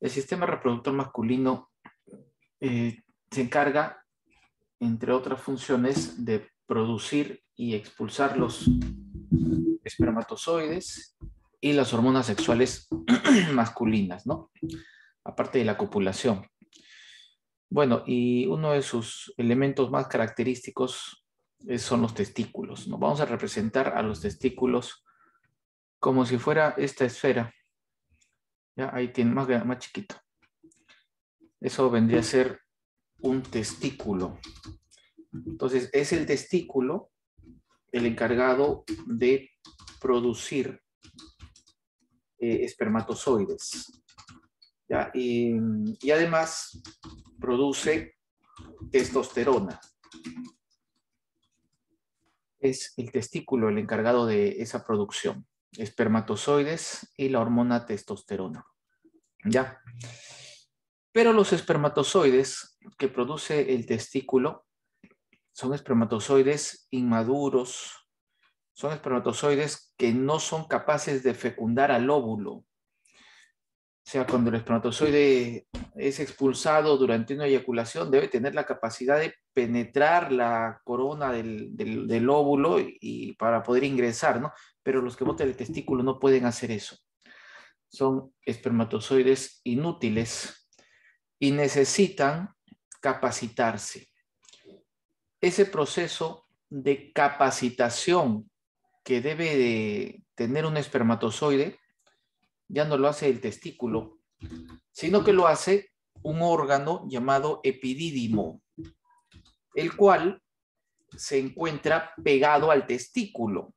El sistema reproductor masculino eh, se encarga, entre otras funciones, de producir y expulsar los espermatozoides y las hormonas sexuales masculinas, ¿no? Aparte de la copulación. Bueno, y uno de sus elementos más característicos eh, son los testículos. Nos vamos a representar a los testículos como si fuera esta esfera ya ahí tiene más, chiquito. Eso vendría a ser un testículo. Entonces, es el testículo el encargado de producir eh, espermatozoides. y, además produce testosterona. Es el testículo el encargado de esa producción espermatozoides y la hormona testosterona. ¿Ya? Pero los espermatozoides que produce el testículo son espermatozoides inmaduros, son espermatozoides que no son capaces de fecundar al óvulo. O sea, cuando el espermatozoide es expulsado durante una eyaculación, debe tener la capacidad de penetrar la corona del, del, óvulo y para poder ingresar, ¿no? Pero los que botan el testículo no pueden hacer eso. Son espermatozoides inútiles y necesitan capacitarse. Ese proceso de capacitación que debe de tener un espermatozoide ya no lo hace el testículo, sino que lo hace un órgano llamado epidídimo, el cual se encuentra pegado al testículo.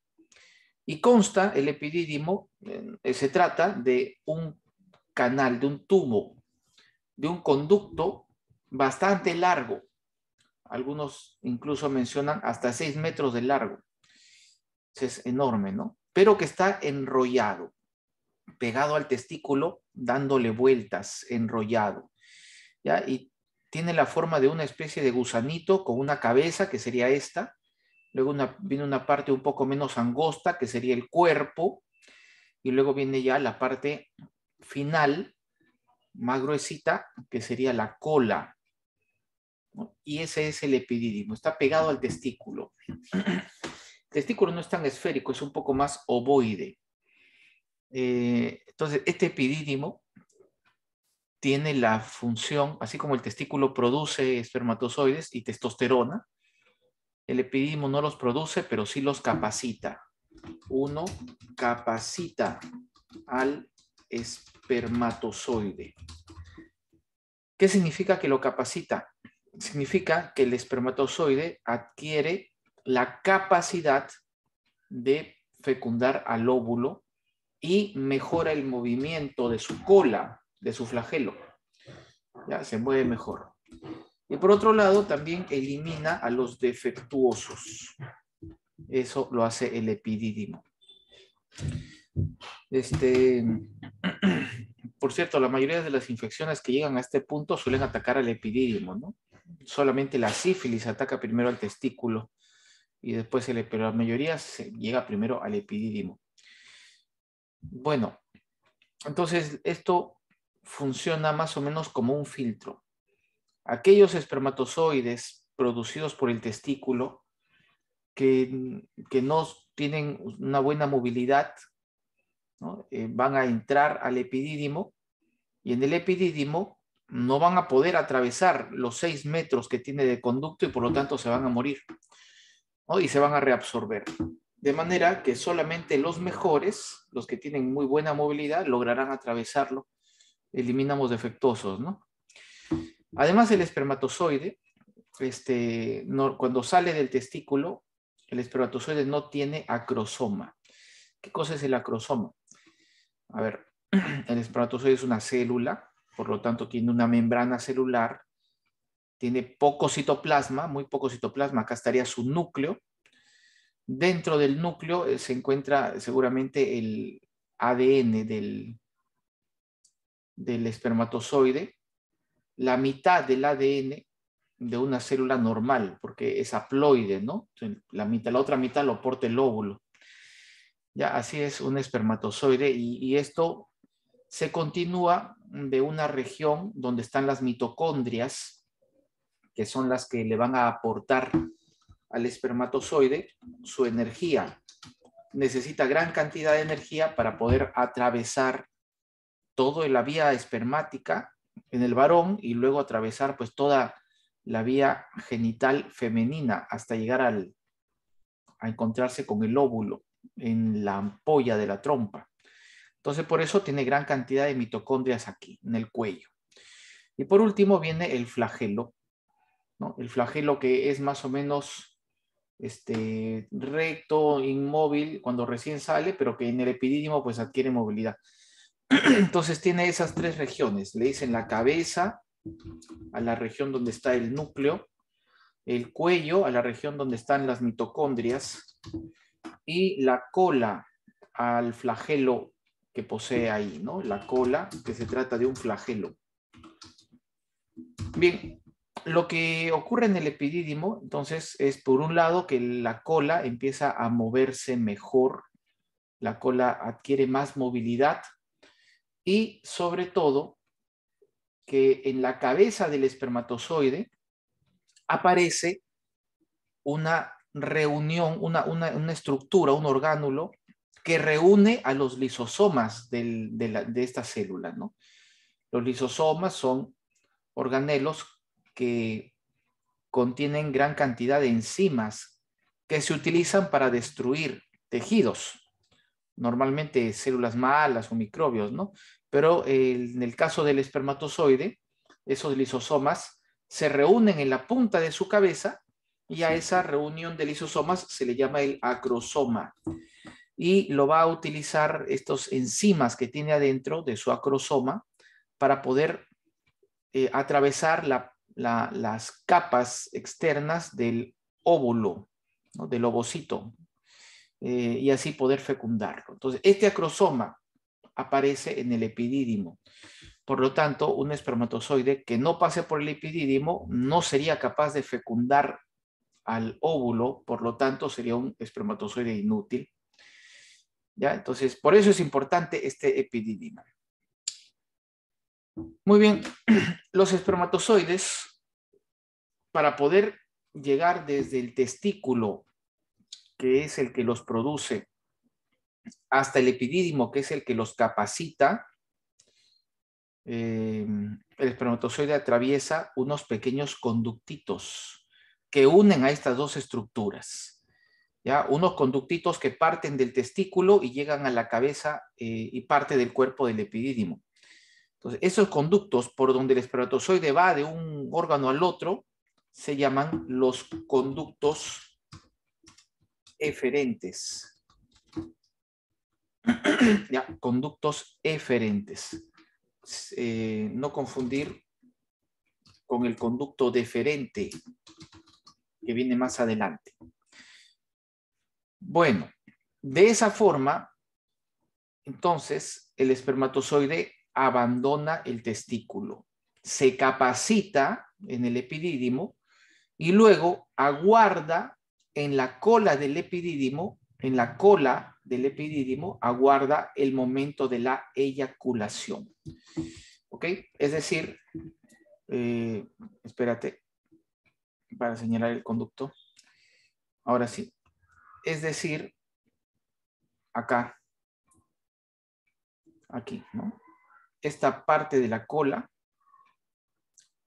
Y consta el epidídimo, eh, se trata de un canal, de un tubo, de un conducto bastante largo. Algunos incluso mencionan hasta seis metros de largo. Es enorme, ¿no? Pero que está enrollado pegado al testículo, dándole vueltas, enrollado. ¿ya? Y tiene la forma de una especie de gusanito con una cabeza, que sería esta. Luego una, viene una parte un poco menos angosta, que sería el cuerpo. Y luego viene ya la parte final, más gruesita, que sería la cola. Y ese es el epididimo, está pegado al testículo. El testículo no es tan esférico, es un poco más ovoide. Eh, entonces, este epidídimo tiene la función, así como el testículo produce espermatozoides y testosterona, el epidídimo no los produce, pero sí los capacita. Uno capacita al espermatozoide. ¿Qué significa que lo capacita? Significa que el espermatozoide adquiere la capacidad de fecundar al óvulo y mejora el movimiento de su cola, de su flagelo. Ya se mueve mejor. Y por otro lado, también elimina a los defectuosos. Eso lo hace el epidídimo. Este, por cierto, la mayoría de las infecciones que llegan a este punto suelen atacar al epidídimo, ¿no? Solamente la sífilis ataca primero al testículo y después el, pero la mayoría se llega primero al epidídimo. Bueno, entonces esto funciona más o menos como un filtro. Aquellos espermatozoides producidos por el testículo que, no tienen una buena movilidad eh, van a entrar al epidídimo y en el epidídimo no van a poder atravesar los seis metros que tiene de conducto y por lo tanto se van a morir y se van a reabsorber de manera que solamente los mejores, los que tienen muy buena movilidad, lograrán atravesarlo. Eliminamos defectuosos, ¿no? Además, el espermatozoide, este, cuando sale del testículo, el espermatozoide no tiene acrosoma. ¿Qué cosa es el acrosoma? A ver, el espermatozoide es una célula, por lo tanto tiene una membrana celular, tiene poco citoplasma, muy poco citoplasma, acá estaría su núcleo, Dentro del núcleo eh, se encuentra seguramente el ADN del, del espermatozoide, la mitad del ADN de una célula normal, porque es haploide, ¿no? La, mitad, la otra mitad lo aporta el óvulo. Ya, así es un espermatozoide y esto se continúa de una región donde están las mitocondrias, que son las que le van a aportar al espermatozoide su energía. Necesita gran cantidad de energía para poder atravesar toda la vía espermática en el varón y luego atravesar pues toda la vía genital femenina hasta llegar a encontrarse con el óvulo en la ampolla de la trompa. Entonces por eso tiene gran cantidad de mitocondrias aquí, en el cuello. Y por último viene el flagelo, el flagelo que es más o menos este, recto, inmóvil, cuando recién sale, pero que en el epidídimo pues adquiere movilidad. Entonces tiene esas tres regiones, le dicen la cabeza a la región donde está el núcleo, el cuello a la región donde están las mitocondrias y la cola al flagelo que posee ahí, ¿no? La cola, que se trata de un flagelo. Bien, lo que ocurre en el epidídimo, entonces, es por un lado que la cola empieza a moverse mejor, la cola adquiere más movilidad y sobre todo que en la cabeza del espermatozoide aparece una reunión, una, estructura, un orgánulo que reúne a los lisosomas de, de esta célula. ¿no? Los lisosomas son organelos que contienen gran cantidad de enzimas que se utilizan para destruir tejidos, normalmente células malas o microbios, ¿no? Pero eh, en el caso del espermatozoide, esos lisosomas se reúnen en la punta de su cabeza y a esa reunión de lisosomas se le llama el acrosoma. Y lo va a utilizar estos enzimas que tiene adentro de su acrosoma para poder eh, atravesar la las capas externas del óvulo, del ovocito, eh, y así poder fecundarlo. Entonces, este acrosoma aparece en el epidídimo. Por lo tanto, un espermatozoide que no pase por el epidídimo no sería capaz de fecundar al óvulo, por lo tanto, sería un espermatozoide inútil. ¿Ya? Entonces, por eso es importante este epididimo. Muy bien, los espermatozoides, para poder llegar desde el testículo, que es el que los produce, hasta el epidídimo, que es el que los capacita, em, el espermatozoide atraviesa unos pequeños conductitos que unen a estas dos estructuras. ¿ya? Unos conductitos que parten del testículo y llegan a la cabeza eh, y parte del cuerpo del epidídimo. Entonces, esos conductos por donde el espermatozoide va de un órgano al otro se llaman los conductos eferentes. ya, conductos eferentes. Eh, no confundir con el conducto deferente que viene más adelante. Bueno, de esa forma, entonces, el espermatozoide abandona el testículo, se capacita en el epidídimo y luego aguarda en la cola del epidídimo, en la cola del epidídimo, aguarda el momento de la eyaculación. ¿Ok? Es decir, eh, espérate para señalar el conducto. Ahora sí. Es decir, acá, aquí, ¿no? esta parte de la cola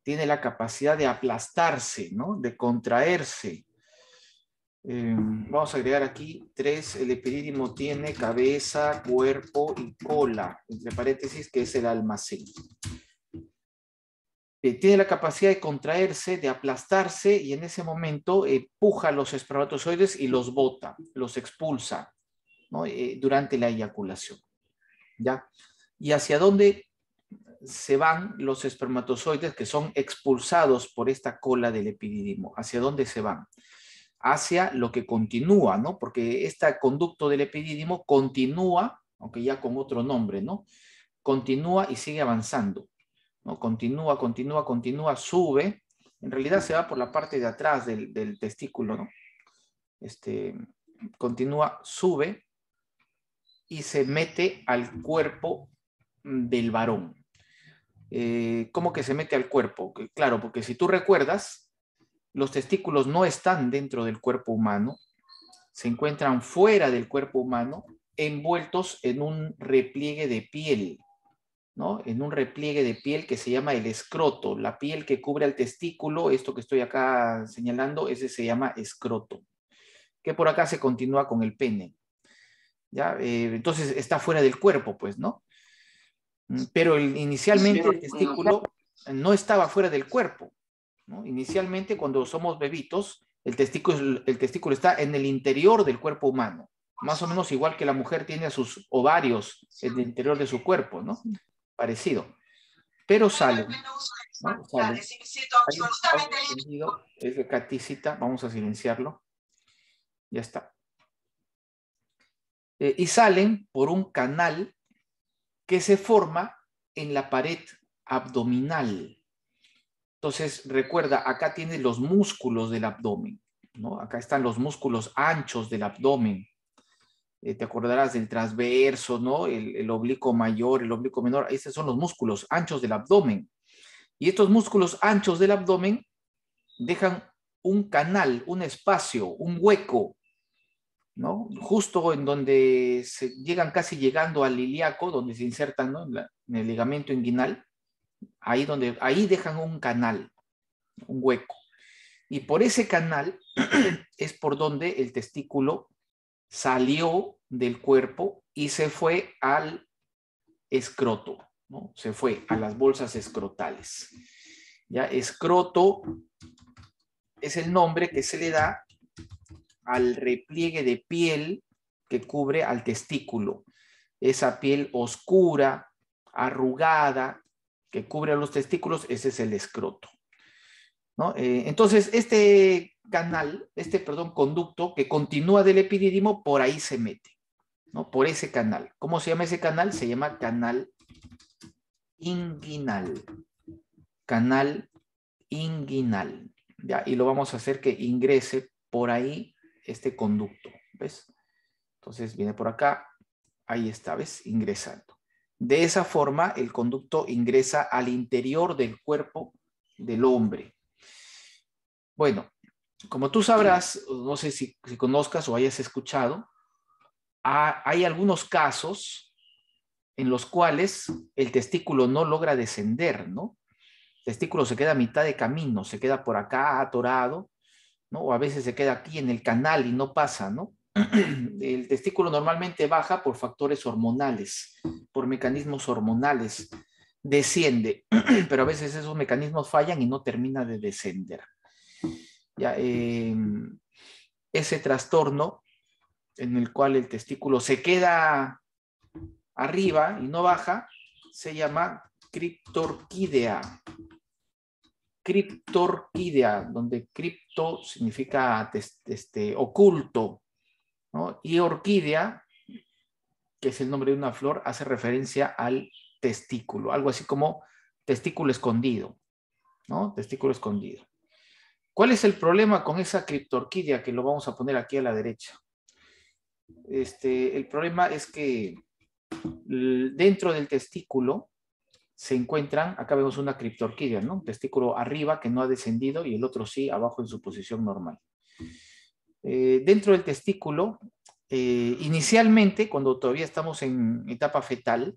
tiene la capacidad de aplastarse, ¿no? De contraerse. Eh, vamos a agregar aquí tres, el epidídimo tiene cabeza, cuerpo y cola, entre paréntesis, que es el almacén. Eh, tiene la capacidad de contraerse, de aplastarse y en ese momento empuja los espermatozoides y los bota, los expulsa eh, durante la eyaculación. ¿Ya? y hacia dónde se van los espermatozoides que son expulsados por esta cola del epididimo. ¿Hacia dónde se van? Hacia lo que continúa, ¿no? Porque este conducto del epididimo continúa, aunque ya con otro nombre, ¿no? Continúa y sigue avanzando, ¿no? Continúa, continúa, continúa, sube. En realidad se va por la parte de atrás del, del testículo, ¿no? Este, continúa, sube y se mete al cuerpo del varón. Eh, ¿Cómo que se mete al cuerpo. Claro, porque si tú recuerdas, los testículos no están dentro del cuerpo humano, se encuentran fuera del cuerpo humano, envueltos en un repliegue de piel, ¿no? En un repliegue de piel que se llama el escroto. La piel que cubre al testículo, esto que estoy acá señalando, ese se llama escroto, que por acá se continúa con el pene. ¿Ya? Eh, entonces está fuera del cuerpo, pues, ¿no? Mm, pero inicialmente el testículo no estaba fuera del cuerpo. Inicialmente, cuando somos bebitos, el testículo, está en el interior del cuerpo humano, más o menos igual que la mujer tiene a sus ovarios en el interior de su cuerpo, ¿no? Parecido. Pero salen. Es de vamos a silenciarlo. Ya está. Eh, y salen por un canal que se forma en la pared abdominal. Entonces, recuerda, acá tienes los músculos del abdomen, ¿no? Acá están los músculos anchos del abdomen. Eh, te acordarás del transverso, ¿no? El, el oblicuo mayor, el oblicuo menor. Esos son los músculos anchos del abdomen. Y estos músculos anchos del abdomen dejan un canal, un espacio, un hueco Justo en donde se llegan casi llegando al ilíaco, donde se insertan en, el ligamento inguinal, ahí, donde, ahí dejan un canal, un hueco. Y por ese canal es por donde el testículo salió del cuerpo y se fue al escroto, ¿no? Se fue a las bolsas escrotales. Ya, escroto es el nombre que se le da al repliegue de piel que cubre al testículo. Esa piel oscura, arrugada, que cubre a los testículos, ese es el escroto. Eh, entonces, este canal, este, perdón, conducto que continúa del epidídimo, por ahí se mete, ¿no? Por ese canal. ¿Cómo se llama ese canal? Se llama canal inguinal. Canal inguinal. ¿ya? Y lo vamos a hacer que ingrese por ahí este conducto, ¿ves? Entonces viene por acá, ahí está, ¿ves? Ingresando. De esa forma, el conducto ingresa al interior del cuerpo del hombre. Bueno, como tú sabrás, no sé si, conozcas o hayas escuchado, hay algunos casos en los cuales el testículo no logra descender, ¿no? El testículo se queda a mitad de camino, se queda por acá atorado ¿no? O a veces se queda aquí en el canal y no pasa, ¿no? El testículo normalmente baja por factores hormonales, por mecanismos hormonales, desciende, pero a veces esos mecanismos fallan y no termina de descender. Em, ese trastorno en el cual el testículo se queda arriba y no baja se llama criptorquídea criptorquídea, donde cripto significa este, oculto, ¿no? y orquídea, que es el nombre de una flor, hace referencia al testículo, algo así como testículo escondido, ¿no? Testículo escondido. ¿Cuál es el problema con esa criptorquídea que lo vamos a poner aquí a la derecha? Este, el problema es que dentro del testículo se encuentran, acá vemos una criptorquídea, ¿no? Un testículo arriba que no ha descendido y el otro sí, abajo en su posición normal. Eh, dentro del testículo, eh, inicialmente, cuando todavía estamos en etapa fetal,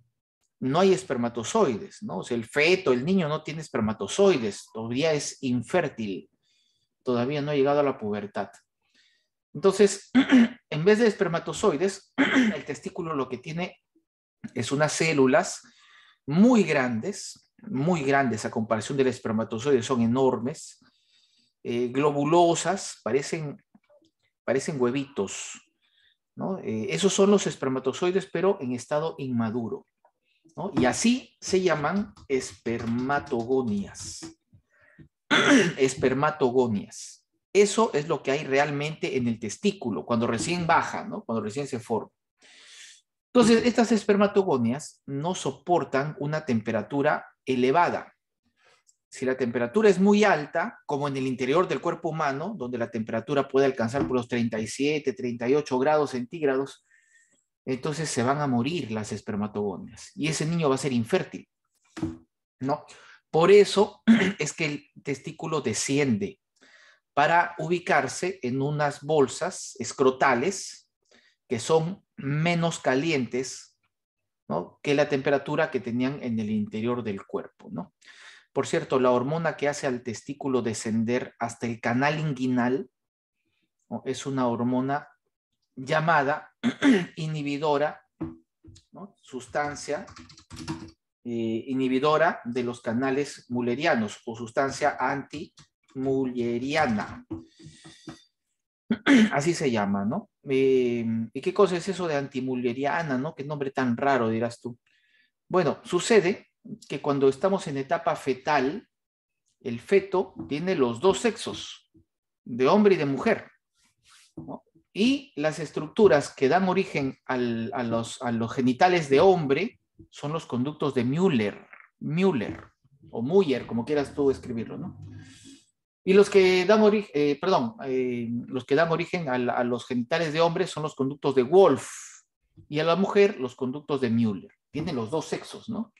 no hay espermatozoides, ¿no? O sea, el feto, el niño no tiene espermatozoides, todavía es infértil, todavía no ha llegado a la pubertad. Entonces, en vez de espermatozoides, el testículo lo que tiene es unas células muy grandes, muy grandes a comparación del espermatozoide, son enormes, eh, globulosas, parecen, parecen huevitos. Eh, esos son los espermatozoides, pero en estado inmaduro. Y así se llaman espermatogonias. espermatogonias. Eso es lo que hay realmente en el testículo, cuando recién baja, cuando recién se forma. Entonces, estas espermatogonias no soportan una temperatura elevada. Si la temperatura es muy alta, como en el interior del cuerpo humano, donde la temperatura puede alcanzar por los 37, 38 grados centígrados, entonces se van a morir las espermatogonias y ese niño va a ser infértil, ¿no? Por eso es que el testículo desciende para ubicarse en unas bolsas escrotales que son menos calientes que la temperatura que tenían en el interior del cuerpo. ¿no? Por cierto, la hormona que hace al testículo descender hasta el canal inguinal es una hormona llamada inhibidora, sustancia eh, inhibidora de los canales mullerianos o sustancia anti antimulleriana. Así se llama, ¿no? Eh, ¿Y qué cosa es eso de antimulleriana, no? Qué nombre tan raro, dirás tú. Bueno, sucede que cuando estamos en etapa fetal, el feto tiene los dos sexos, de hombre y de mujer. Y las estructuras que dan origen a, los, a los genitales de hombre son los conductos de Müller, Müller o Müller, como quieras tú escribirlo, ¿no? Y los que dan origen, eh, perdón, eh, los que dan origen a, los genitales de hombres son los conductos de Wolf y a la mujer los conductos de Müller. Tienen los dos sexos, ¿no?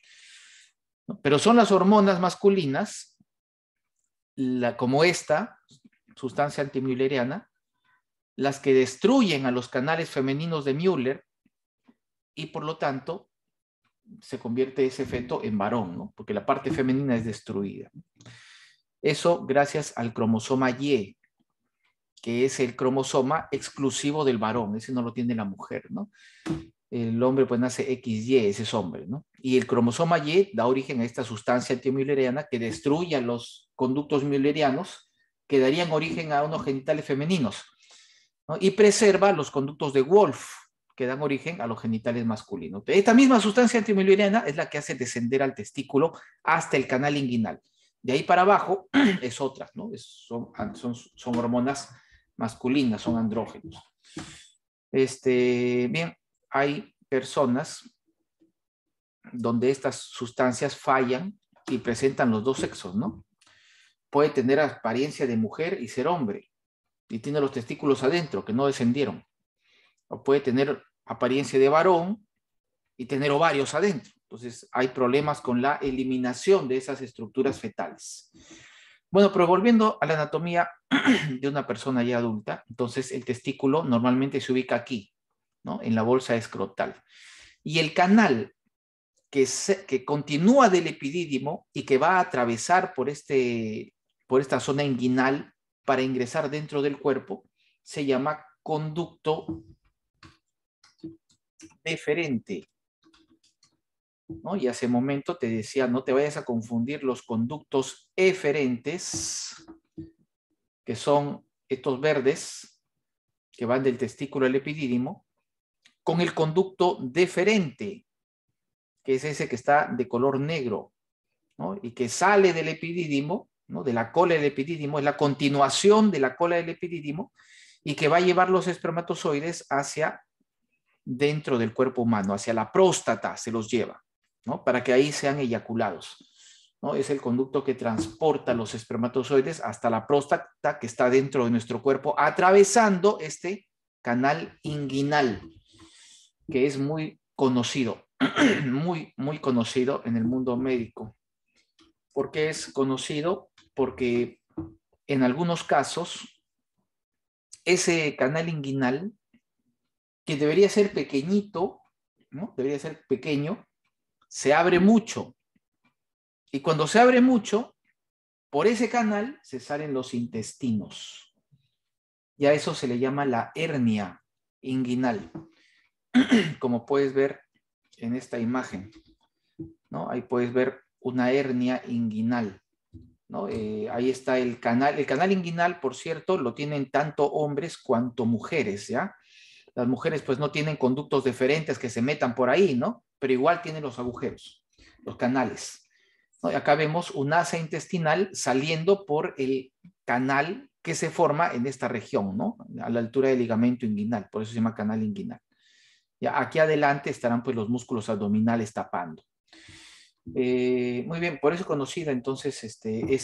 Pero son las hormonas masculinas, como esta, sustancia antimülleriana, las que destruyen a los canales femeninos de Müller y por lo tanto se convierte ese feto en varón, ¿no? Porque la parte femenina es destruida. Eso gracias al cromosoma Y, que es el cromosoma exclusivo del varón, ese no lo tiene la mujer, ¿no? El hombre pues nace XY, ese es hombre, ¿no? Y el cromosoma Y da origen a esta sustancia antimulleriana que destruye a los conductos mullerianos que darían origen a unos genitales femeninos, Y preserva los conductos de Wolf, que dan origen a los genitales masculinos. Esta misma sustancia antimulleriana es la que hace descender al testículo hasta el canal inguinal. De ahí para abajo es otra, ¿no? son, son, son, hormonas masculinas, son andrógenos. Este, bien, hay personas donde estas sustancias fallan y presentan los dos sexos, ¿no? Puede tener apariencia de mujer y ser hombre, y tiene los testículos adentro que no descendieron. O puede tener apariencia de varón y tener ovarios adentro. Entonces, hay problemas con la eliminación de esas estructuras fetales. Bueno, pero volviendo a la anatomía de una persona ya adulta, entonces el testículo normalmente se ubica aquí, ¿no? En la bolsa escrotal. Y el canal que, que continúa del epidídimo y que va a atravesar por, este, por esta zona inguinal para ingresar dentro del cuerpo se llama conducto deferente y hace momento te decía, no te vayas a confundir los conductos eferentes, que son estos verdes, que van del testículo al epidídimo, con el conducto deferente, que es ese que está de color negro, Y que sale del epidídimo, ¿no? De la cola del epidídimo, es la continuación de la cola del epidídimo, y que va a llevar los espermatozoides hacia dentro del cuerpo humano, hacia la próstata se los lleva. Para que ahí sean eyaculados. ¿no? Es el conducto que transporta los espermatozoides hasta la próstata que está dentro de nuestro cuerpo, atravesando este canal inguinal, que es muy conocido, muy, muy conocido en el mundo médico. ¿Por qué es conocido? Porque en algunos casos, ese canal inguinal, que debería ser pequeñito, ¿no? debería ser pequeño, se abre mucho. Y cuando se abre mucho, por ese canal se salen los intestinos. Y a eso se le llama la hernia inguinal, como puedes ver en esta imagen. ¿no? Ahí puedes ver una hernia inguinal. ¿no? Eh, ahí está el canal. El canal inguinal, por cierto, lo tienen tanto hombres cuanto mujeres, ¿ya? Las mujeres pues no tienen conductos diferentes que se metan por ahí, ¿no? pero igual tiene los agujeros, los canales. acá vemos un asa intestinal saliendo por el canal que se forma en esta región, ¿no? A la altura del ligamento inguinal, por eso se llama canal inguinal. Y aquí adelante estarán pues los músculos abdominales tapando. Eh, muy bien, por eso conocida entonces este, e,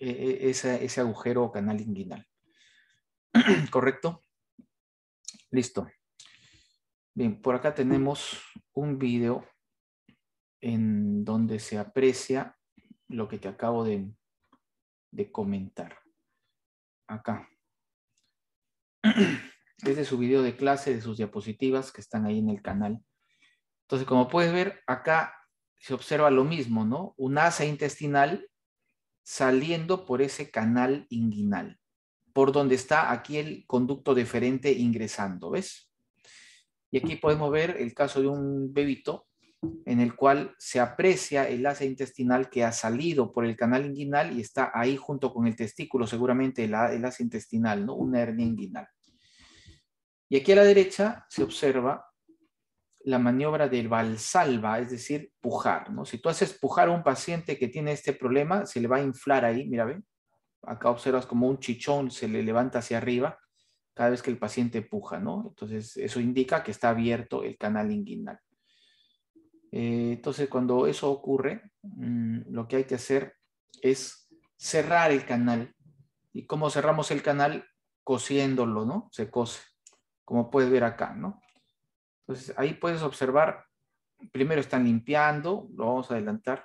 e, ese agujero o canal inguinal. ¿Correcto? Listo. Bien, por acá tenemos un video en donde se aprecia lo que te acabo de, comentar. Acá. es de su video de clase de sus diapositivas que están ahí en el canal. Entonces, como puedes ver, acá se observa lo mismo, ¿no? Un asa intestinal saliendo por ese canal inguinal, por donde está aquí el conducto deferente ingresando, ¿ves? Y aquí podemos ver el caso de un bebito en el cual se aprecia el asa intestinal que ha salido por el canal inguinal y está ahí junto con el testículo, seguramente el, el intestinal, ¿no? una hernia inguinal. Y aquí a la derecha se observa la maniobra del valsalva, es decir, pujar. ¿no? Si tú haces pujar a un paciente que tiene este problema, se le va a inflar ahí, mira, ven. Acá observas como un chichón se le levanta hacia arriba cada vez que el paciente puja, ¿no? Entonces, eso indica que está abierto el canal inguinal. Eh, entonces, cuando eso ocurre, mm, lo que hay que hacer es cerrar el canal. ¿Y cómo cerramos el canal? Cosiéndolo, ¿no? Se cose, como puedes ver acá, ¿no? Entonces, ahí puedes observar, primero están limpiando, lo vamos a adelantar,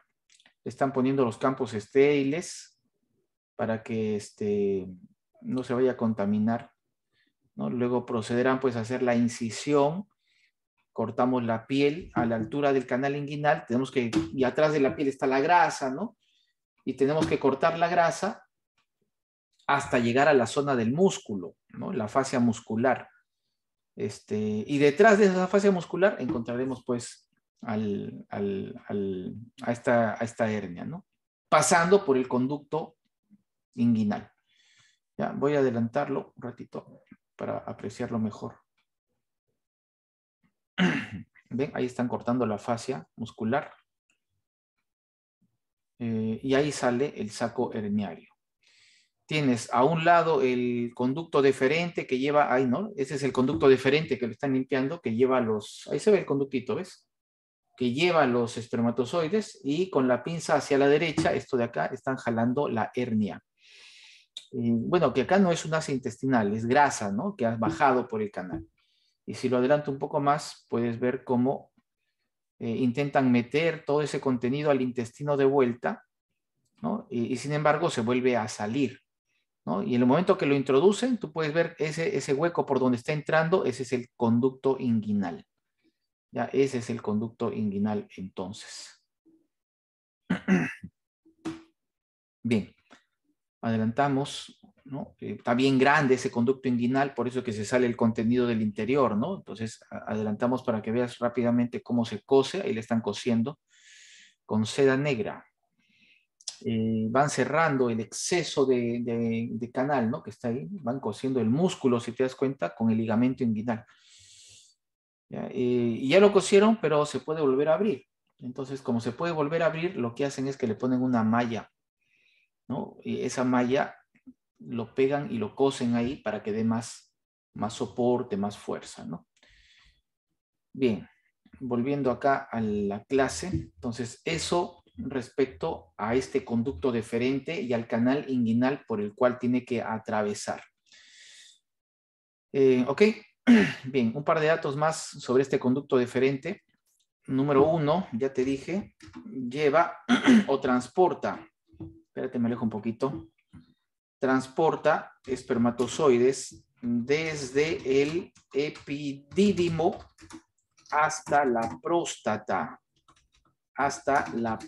están poniendo los campos estériles para que este, no se vaya a contaminar Luego procederán pues a hacer la incisión, cortamos la piel a la altura del canal inguinal, tenemos que, y atrás de la piel está la grasa, ¿no? Y tenemos que cortar la grasa hasta llegar a la zona del músculo, ¿no? La fascia muscular. Este, y detrás de esa fascia muscular encontraremos pues al, a, esta, a esta hernia, ¿no? Pasando por el conducto inguinal. Ya, voy a adelantarlo un ratito para apreciarlo mejor. ¿Ven? Ahí están cortando la fascia muscular. Eh, y ahí sale el saco herniario. Tienes a un lado el conducto deferente que lleva, ahí, ¿no? Ese es el conducto deferente que lo están limpiando, que lleva los, ahí se ve el conductito, ¿ves? Que lleva los espermatozoides y con la pinza hacia la derecha, esto de acá, están jalando la hernia bueno, que acá no es un ácido intestinal, es grasa, ¿no? Que has bajado por el canal. Y si lo adelanto un poco más, puedes ver cómo eh, intentan meter todo ese contenido al intestino de vuelta, ¿no? Y, sin embargo se vuelve a salir, ¿no? Y en el momento que lo introducen, tú puedes ver ese, ese hueco por donde está entrando, ese es el conducto inguinal. Ya, ese es el conducto inguinal entonces. Bien adelantamos, ¿no? está bien grande ese conducto inguinal, por eso que se sale el contenido del interior, ¿no? Entonces adelantamos para que veas rápidamente cómo se cose, ahí le están cosiendo con seda negra. Eh, van cerrando el exceso de, canal, ¿no? Que está ahí, van cosiendo el músculo, si te das cuenta, con el ligamento inguinal. Eh, y ya lo cosieron, pero se puede volver a abrir. Entonces, como se puede volver a abrir, lo que hacen es que le ponen una malla e, esa malla lo pegan y lo cosen ahí para que dé más, más soporte, más fuerza, ¿no? Bien, volviendo acá a la clase, entonces eso respecto a este conducto deferente y al canal inguinal por el cual tiene que atravesar. Eh, ok, bien, un par de datos más sobre este conducto deferente. Número uno, ya te dije, lleva o transporta espérate, me alejo un poquito, transporta espermatozoides desde el epidídimo hasta la próstata, hasta la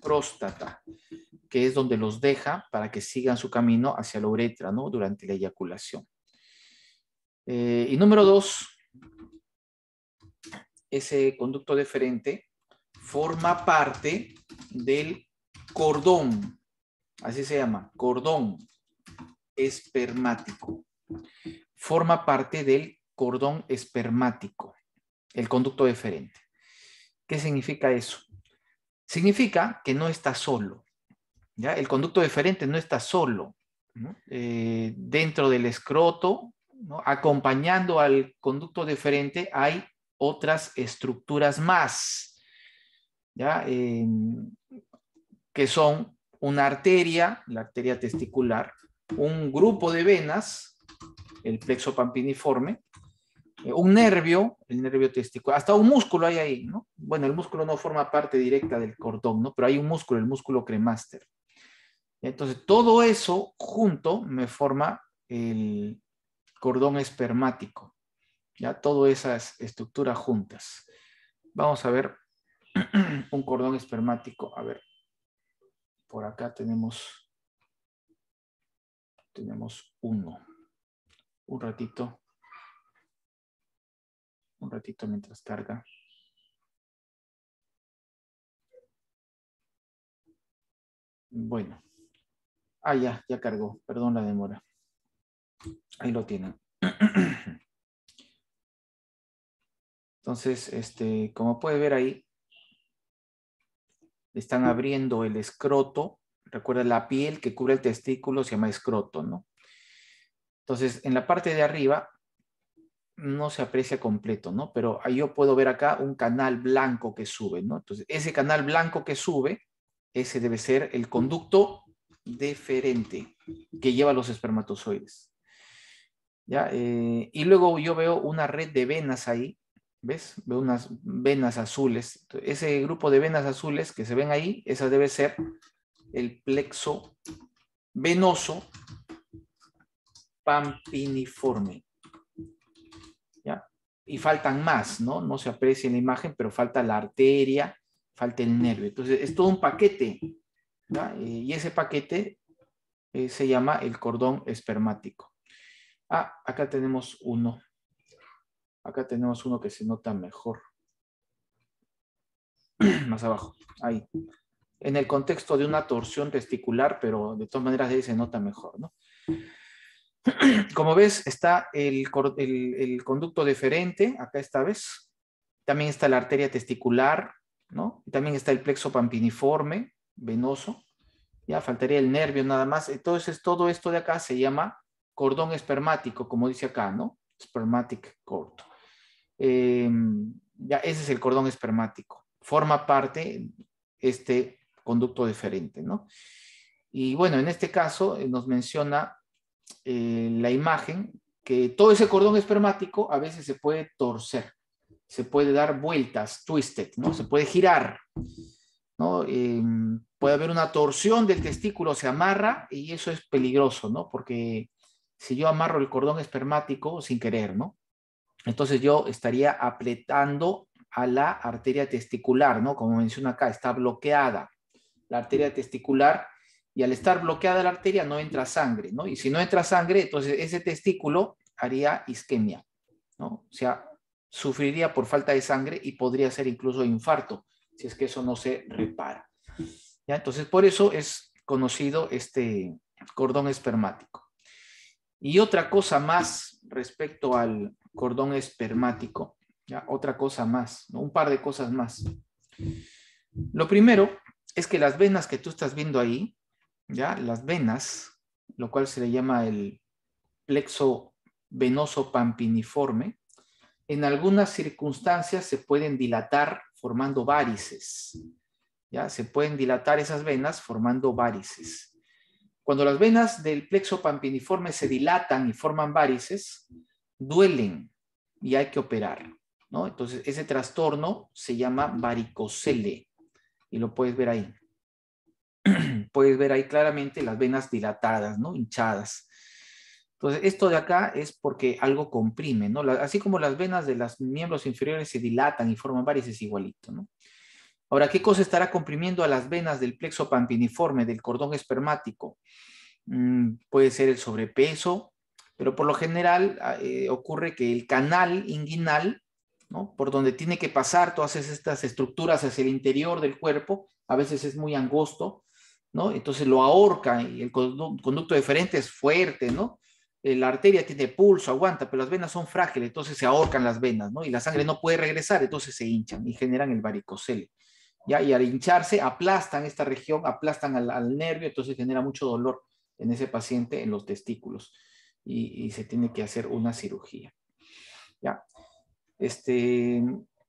próstata, que es donde los deja para que sigan su camino hacia la uretra, ¿no? Durante la eyaculación. Eh, y número dos, ese conducto deferente forma parte del cordón así se llama, cordón espermático. Forma parte del cordón espermático, el conducto deferente. ¿Qué significa eso? Significa que no está solo. ¿ya? El conducto deferente no está solo. Eh, dentro del escroto, acompañando al conducto deferente, hay otras estructuras más, ¿ya? que son una arteria, la arteria testicular, un grupo de venas, el plexo pampiniforme, eh, un nervio, el nervio testicular, hasta un músculo hay ahí, ¿no? Bueno, el músculo no forma parte directa del cordón, ¿no? Pero hay un músculo, el músculo cremáster. Entonces, todo eso junto me forma el cordón espermático, ya todas esas estructuras juntas. Vamos a ver un cordón espermático, a ver, por acá tenemos, tenemos uno. Un ratito. Un ratito mientras carga. Bueno. Ah, ya, ya cargó. Perdón la demora. Ahí lo tienen. Entonces, este, como puede ver ahí, están abriendo el escroto. Recuerda, la piel que cubre el testículo se llama escroto, ¿no? Entonces, en la parte de arriba no se aprecia completo, ¿no? Pero yo puedo ver acá un canal blanco que sube, ¿no? Entonces, ese canal blanco que sube, ese debe ser el conducto deferente que lleva los espermatozoides. Eh, y luego yo veo una red de venas ahí ¿Ves? Veo unas venas azules. Ese grupo de venas azules que se ven ahí, esa debe ser el plexo venoso pampiniforme. ¿Ya? Y faltan más, ¿no? No se aprecia en la imagen, pero falta la arteria, falta el nervio. Entonces, es todo un paquete. ¿ya? Eh, y ese paquete eh, se llama el cordón espermático. Ah, acá tenemos uno. Acá tenemos uno que se nota mejor. Más abajo, ahí. En el contexto de una torsión testicular, pero de todas maneras ahí se nota mejor, ¿no? Como ves, está el, conducto deferente, acá esta vez. También está la arteria testicular, ¿no? También está el plexo pampiniforme, venoso. Ya faltaría el nervio nada más. Entonces, todo esto de acá se llama cordón espermático, como dice acá, ¿no? Spermatic cord. Eh, ya ese es el cordón espermático. Forma parte este conducto deferente, ¿no? Y bueno, en este caso eh, nos menciona eh, la imagen que todo ese cordón espermático a veces se puede torcer, se puede dar vueltas, twisted, ¿no? Se puede girar, ¿no? Em, puede haber una torsión del testículo, se amarra y eso es peligroso, ¿no? Porque si yo amarro el cordón espermático sin querer, ¿no? Entonces yo estaría apretando a la arteria testicular, ¿no? Como menciona acá, está bloqueada la arteria testicular y al estar bloqueada la arteria no entra sangre, ¿no? Y si no entra sangre, entonces ese testículo haría isquemia, ¿no? O sea, sufriría por falta de sangre y podría ser incluso infarto si es que eso no se repara. ¿Ya? Entonces, por eso es conocido este cordón espermático. Y otra cosa más respecto al cordón espermático. ¿ya? Otra cosa más, un par de cosas más. Lo primero es que las venas que tú estás viendo ahí, ya las venas, lo cual se le llama el plexo venoso pampiniforme, en algunas circunstancias se pueden dilatar formando varices. Ya se pueden dilatar esas venas formando varices. Cuando las venas del plexo pampiniforme se dilatan y forman varices, duelen y hay que operar. ¿no? Entonces, ese trastorno se llama varicocele y lo puedes ver ahí. puedes ver ahí claramente las venas dilatadas, ¿no? hinchadas. Entonces, esto de acá es porque algo comprime, ¿no? así como las venas de los miembros inferiores se dilatan y forman varices igualito, ¿no? Ahora, ¿qué cosa estará comprimiendo a las venas del plexo pampiniforme, del cordón espermático? Mm, puede ser el sobrepeso, pero por lo general ah, eh, ocurre que el canal inguinal, ¿no? por donde tiene que pasar todas estas estructuras hacia el interior del cuerpo, a veces es muy angosto, ¿no? entonces lo ahorca y el conducto deferente es fuerte, ¿no? Eh, la arteria tiene pulso, aguanta, pero las venas son frágiles, entonces se ahorcan las venas, ¿no? Y la sangre no puede regresar, entonces se hinchan y generan el varicocele. Y al hincharse aplastan esta región, aplastan al, nervio, entonces genera mucho dolor en ese paciente en los testículos y, se tiene que hacer una cirugía. ¿ya? Este,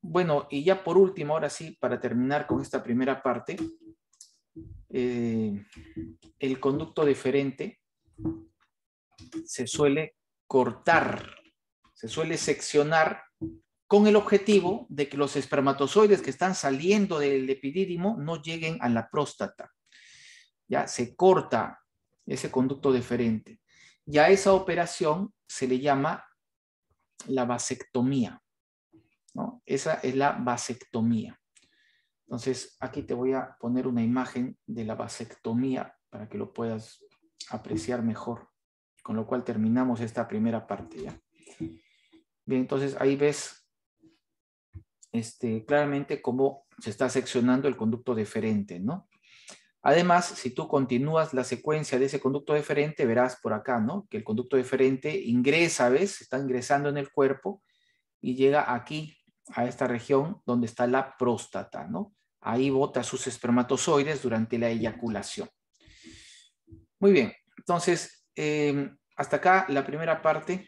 bueno, y ya por último, ahora sí, para terminar con esta primera parte, eh, el conducto deferente se suele cortar, se suele seccionar con el objetivo de que los espermatozoides que están saliendo del epidídimo no lleguen a la próstata. Ya se corta ese conducto deferente. Y a esa operación se le llama la vasectomía. Esa es la vasectomía. Entonces, aquí te voy a poner una imagen de la vasectomía para que lo puedas apreciar mejor. Con lo cual terminamos esta primera parte ya. Bien, entonces ahí ves este, claramente cómo se está seccionando el conducto deferente, ¿no? Además, si tú continúas la secuencia de ese conducto deferente, verás por acá, ¿no? Que el conducto deferente ingresa, ¿ves? Está ingresando en el cuerpo y llega aquí, a esta región donde está la próstata, ¿no? Ahí bota sus espermatozoides durante la eyaculación. Muy bien, entonces, eh, hasta acá la primera parte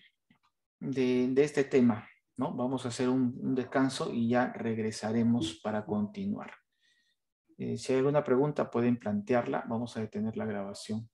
de este tema. Vamos a hacer un, descanso y ya regresaremos para continuar. Eh, si hay alguna pregunta pueden plantearla. Vamos a detener la grabación.